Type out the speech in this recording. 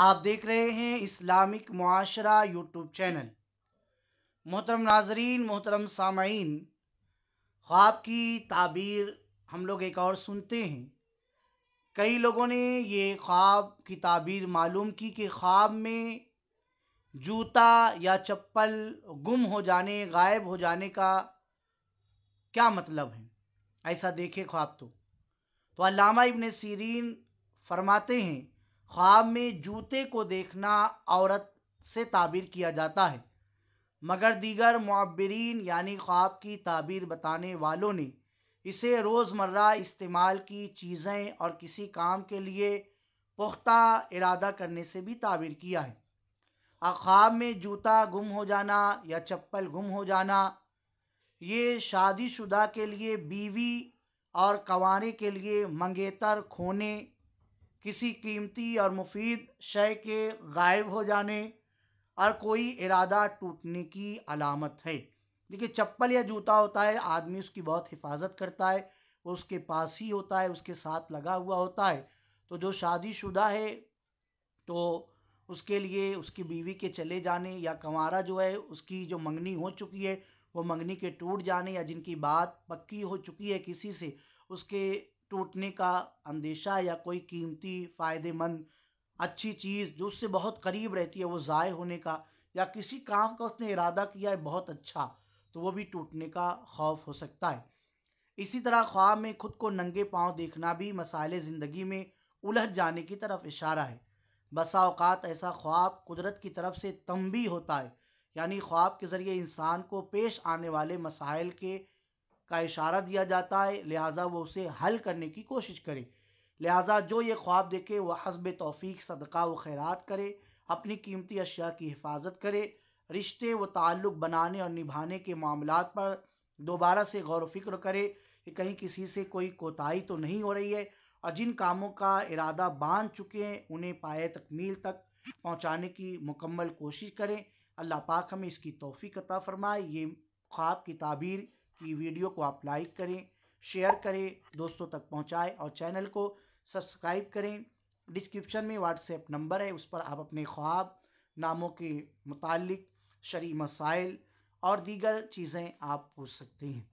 आप देख रहे हैं इस्लामिक माशरा यूट्यूब चैनल मोहतरम नाजरीन मोहतरम सामीन ख्वाब की ताबीर हम लोग एक और सुनते हैं कई लोगों ने ये ख्वाब की ताबीर मालूम की कि ख्वाब में जूता या चप्पल गुम हो जाने गायब हो जाने का क्या मतलब है ऐसा देखे ख्वाब तो तो अलामा इबन सीरीन फरमाते हैं ख्वाब में जूते को देखना औरत से ताबीर किया जाता है मगर दीगर मब्बरीन यानी ख्वाब की ताबीर बताने वालों ने इसे रोज़मर्रा इस्तेमाल की चीज़ें और किसी काम के लिए पुख्ता इरादा करने से भी ताबीर किया है ख्वाब में जूता गुम हो जाना या चप्पल गुम हो जाना ये शादीशुदा के लिए बीवी और कंवारे के लिए मंगेतर खोने किसी कीमती और मुफीद शय के गायब हो जाने और कोई इरादा टूटने की अलामत है देखिए चप्पल या जूता होता है आदमी उसकी बहुत हिफाजत करता है वो उसके पास ही होता है उसके साथ लगा हुआ होता है तो जो शादीशुदा है तो उसके लिए उसकी बीवी के चले जाने या कंवारा जो है उसकी जो मंगनी हो चुकी है वो मंगनी के टूट जाने या जिनकी बात पक्की हो चुकी है किसी से उसके टूटने का अंदेशा या कोई कीमती फ़ायदेमंद अच्छी चीज़ जो उससे बहुत करीब रहती है वो ज़ाय होने का या किसी काम का उसने इरादा किया है बहुत अच्छा तो वो भी टूटने का खौफ हो सकता है इसी तरह ख्वाब में खुद को नंगे पाँव देखना भी मसाइल ज़िंदगी में उलझ जाने की तरफ इशारा है बसा अवकात ऐसा ख्वाब कुदरत की तरफ से भी होता है यानी ख्वाब के ज़रिए इंसान को पेश आने वाले मसाइल के का इशारा दिया जाता है लिहाजा वो उसे हल करने की कोशिश करे लिहाजा जो ये ख्वाब देखे वह हसब तोफ़ी सदका व खैरत करे अपनी कीमती अशिया की हिफाजत करे रिश्ते व ताल्लुक़ बनाने और निभाने के मामला पर दोबारा से गौर वफिक्र करे कि कहीं किसी से कोई कोताही तो नहीं हो रही है और जिन कामों का इरादा बांध चुके हैं उन्हें पाए तकमील तक पहुँचाने की मुकम्मल कोशिश करें अल्लाह पाक हमें इसकी तोफ़ी कता फरमाए ये ख्वाब की ताबीर कि वीडियो को आप लाइक करें शेयर करें दोस्तों तक पहुंचाएं और चैनल को सब्सक्राइब करें डिस्क्रिप्शन में व्हाट्सएप नंबर है उस पर आप अपने ख्वाब नामों के मुतालिक शरी मसाइल और दीगर चीज़ें आप पूछ सकते हैं